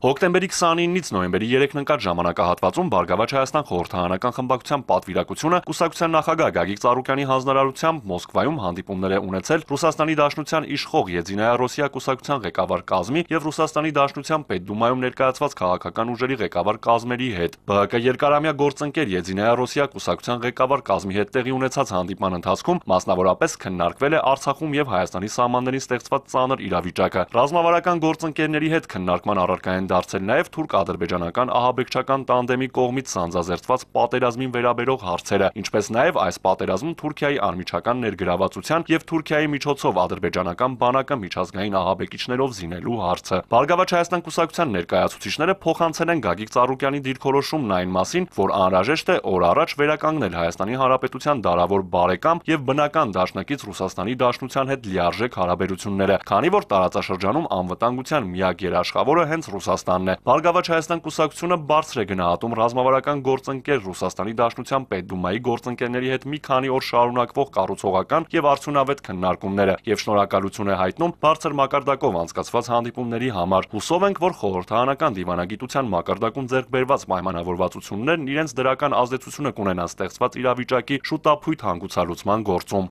Հոկտեմբերի 29-ից նոյեմբերի 3-ն ընկած ժամանակահատվածում Բարգավաճ Հայաստան խորհրդարանական խմբակցության պատվիրակությունը կուսակցության նախագահ Գագիկ Ծառուկյանի հանձնարարությամբ Մոսկվայում հանդիպումներ է ունեցել Ռուսաստանի Դաշնության իշխող Եդինայա Ռոսիա կուսակցության ղեկավար կազմի եւ Ռուսաստանի Դաշնության Պետդումայում ներկայացված քաղաքական ուժերի ղեկավար կազմերի հետ։ ԲՀԿ երկարամյա գործընկեր Եդինայա Ռոսիա կուսակցության ղեկավար կազմի հետ տեղի ունեցած հանդիպման ընթացքում մասնավորապես քննարկվել է Արցախում եւ Հայաստանի սահմաններին ստեղծված ծանր իրավիճակը։ Ռազմավարական գործընկերների հետ քննարկման առարկա են դարձել նաև թուրք-ադրբեջանական ահաբեկչական տանդեմի կողմից սանձազերծված պատերազմին վերաբերող հարցերը, ինչպես նաև այս պատերազմում Թուրքիայի արմիչական ներգրավվածության եւ Թուրքիայի միջոցով ադրբեջանական բանակը միջազգային ահաբեկիչներով զինելու հարցը։ Բարգավաճ Հայաստան կուսակցության ներկայացուցիչները փոխանցել են Գագիկ Ծառուկյանի դիրքորոշումն այն մասին, որ անհրաժեշտ է օր առաջ վերականգնել Հայաստանի Հանրապետության դարավոր բարեկամ եւ բնական դաշնակից Ռուսաստանի Դաշնության հետ լիարժեք հարաբերությունները, քանի որ տարածաշրջանում անվտանգության միակ երաշխավորը հենց Ռուսաստանը Ռուսաստանն է։ Բարգավաճ Հայաստան կուսակցությունը բարձր է գնահատում ռազմավարական գործընկեր Ռուսաստանի Դաշնության Պետդումայի գործընկերների հետ մի քանի օր շարունակվող կառուցողական եւ արդյունավետ քննարկումները եւ շնորհակալություն է հայտնում բարձր մակարդակով անցկացված հանդիպումների համար։ Հուսով ենք, որ խորհրդարանական դիվանագիտության մակարդակում ձեռք բերված պայմանավորվածություններն իրենց դրական ազդեցությունը կունենան ստեղծված իրավիճակի շուտափույթ հանգուցալուծման գործում։